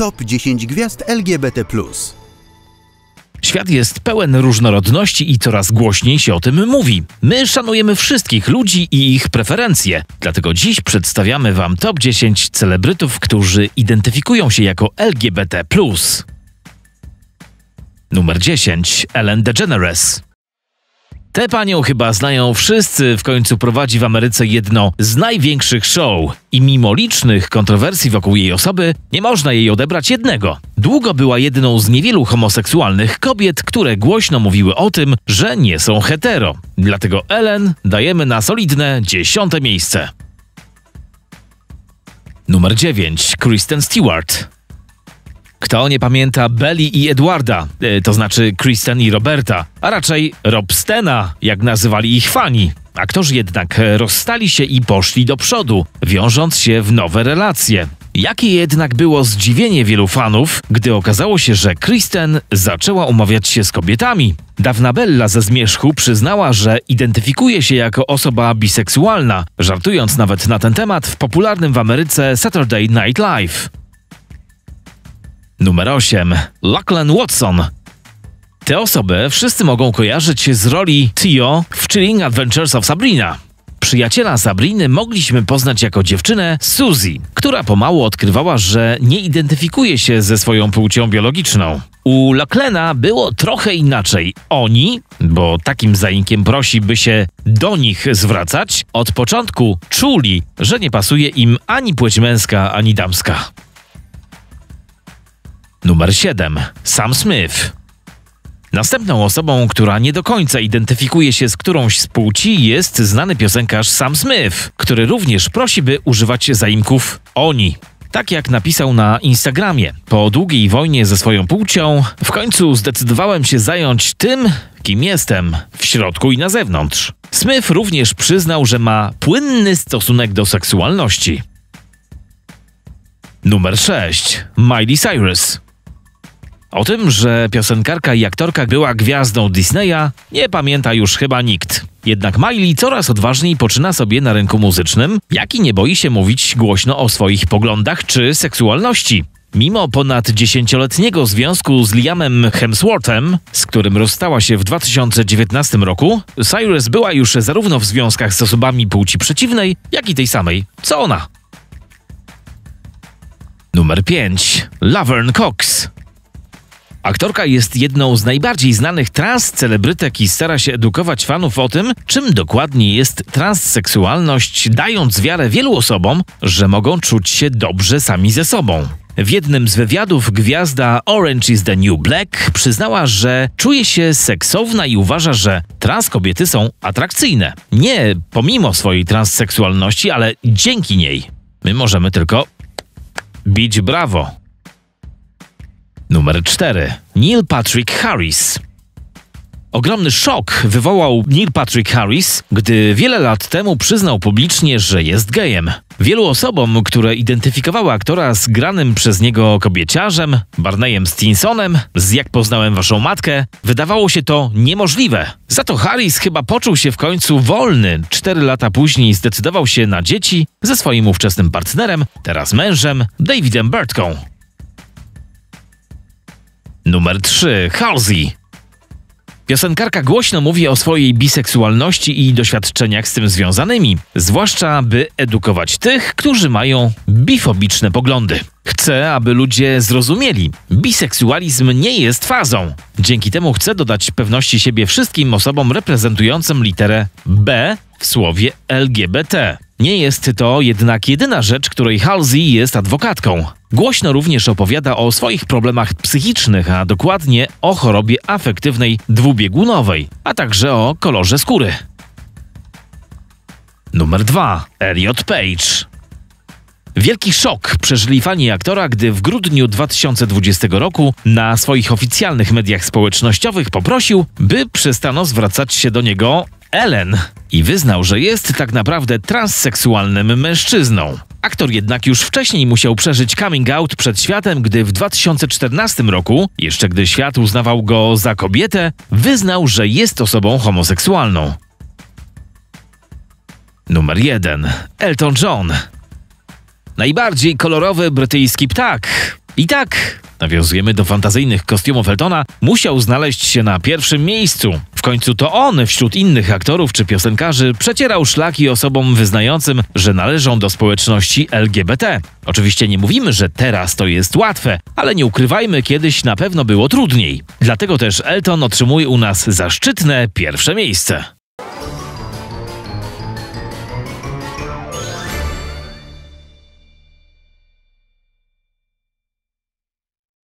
Top 10 gwiazd LGBT. Świat jest pełen różnorodności i coraz głośniej się o tym mówi. My szanujemy wszystkich ludzi i ich preferencje. Dlatego dziś przedstawiamy Wam top 10 celebrytów, którzy identyfikują się jako LGBT. Numer 10 Ellen DeGeneres. Tę panią chyba znają wszyscy, w końcu prowadzi w Ameryce jedno z największych show. I mimo licznych kontrowersji wokół jej osoby, nie można jej odebrać jednego. Długo była jedną z niewielu homoseksualnych kobiet, które głośno mówiły o tym, że nie są hetero. Dlatego Ellen dajemy na solidne dziesiąte miejsce. Numer 9. Kristen Stewart kto nie pamięta Belli i Edwarda, e, to znaczy Kristen i Roberta, a raczej Robstena, jak nazywali ich fani. Aktorzy jednak rozstali się i poszli do przodu, wiążąc się w nowe relacje. Jakie jednak było zdziwienie wielu fanów, gdy okazało się, że Kristen zaczęła umawiać się z kobietami. Dawna Bella ze Zmierzchu przyznała, że identyfikuje się jako osoba biseksualna, żartując nawet na ten temat w popularnym w Ameryce Saturday Night Live. Numer 8. Lachlan Watson. Te osoby wszyscy mogą kojarzyć się z roli Tio w Chilling Adventures of Sabrina. Przyjaciela Sabriny mogliśmy poznać jako dziewczynę Suzy, która pomału odkrywała, że nie identyfikuje się ze swoją płcią biologiczną. U Lachlena było trochę inaczej. Oni, bo takim zaimkiem prosi, by się do nich zwracać, od początku czuli, że nie pasuje im ani płeć męska, ani damska. Numer 7. Sam Smith. Następną osobą, która nie do końca identyfikuje się z którąś z płci jest znany piosenkarz Sam Smith, który również prosi, by używać zaimków oni. Tak jak napisał na Instagramie, po długiej wojnie ze swoją płcią, w końcu zdecydowałem się zająć tym, kim jestem, w środku i na zewnątrz. Smith również przyznał, że ma płynny stosunek do seksualności. Numer 6. Miley Cyrus. O tym, że piosenkarka i aktorka była gwiazdą Disneya, nie pamięta już chyba nikt. Jednak Miley coraz odważniej poczyna sobie na rynku muzycznym, jak i nie boi się mówić głośno o swoich poglądach czy seksualności. Mimo ponad dziesięcioletniego związku z Liamem Hemsworthem, z którym rozstała się w 2019 roku, Cyrus była już zarówno w związkach z osobami płci przeciwnej, jak i tej samej, co ona. Numer 5. Laverne Cox Aktorka jest jedną z najbardziej znanych trans-celebrytek i stara się edukować fanów o tym, czym dokładnie jest transseksualność, dając wiarę wielu osobom, że mogą czuć się dobrze sami ze sobą. W jednym z wywiadów gwiazda Orange is the New Black przyznała, że czuje się seksowna i uważa, że trans kobiety są atrakcyjne. Nie pomimo swojej transseksualności, ale dzięki niej. My możemy tylko bić brawo. Numer 4. Neil Patrick Harris. Ogromny szok wywołał Neil Patrick Harris, gdy wiele lat temu przyznał publicznie, że jest gejem. Wielu osobom, które identyfikowały aktora z granym przez niego kobieciarzem, Barneyem Stinsonem, z Jak poznałem waszą matkę, wydawało się to niemożliwe. Za to Harris chyba poczuł się w końcu wolny. Cztery lata później zdecydował się na dzieci ze swoim ówczesnym partnerem, teraz mężem, Davidem Bertką. Numer 3. Halsey. Piosenkarka głośno mówi o swojej biseksualności i doświadczeniach z tym związanymi, zwłaszcza by edukować tych, którzy mają bifobiczne poglądy. Chce, aby ludzie zrozumieli, biseksualizm nie jest fazą. Dzięki temu chce dodać pewności siebie wszystkim osobom reprezentującym literę B w słowie LGBT. Nie jest to jednak jedyna rzecz, której Halsey jest adwokatką. Głośno również opowiada o swoich problemach psychicznych, a dokładnie o chorobie afektywnej dwubiegunowej, a także o kolorze skóry. Numer 2. Elliot Page. Wielki szok przeżyli fani aktora, gdy w grudniu 2020 roku na swoich oficjalnych mediach społecznościowych poprosił, by przestano zwracać się do niego Ellen i wyznał, że jest tak naprawdę transseksualnym mężczyzną. Aktor jednak już wcześniej musiał przeżyć coming out przed światem, gdy w 2014 roku, jeszcze gdy świat uznawał go za kobietę, wyznał, że jest osobą homoseksualną. Numer 1. Elton John. Najbardziej kolorowy brytyjski ptak. I tak, nawiązujemy do fantazyjnych kostiumów Eltona, musiał znaleźć się na pierwszym miejscu. W końcu to on wśród innych aktorów czy piosenkarzy przecierał szlaki osobom wyznającym, że należą do społeczności LGBT. Oczywiście nie mówimy, że teraz to jest łatwe, ale nie ukrywajmy, kiedyś na pewno było trudniej. Dlatego też Elton otrzymuje u nas zaszczytne pierwsze miejsce.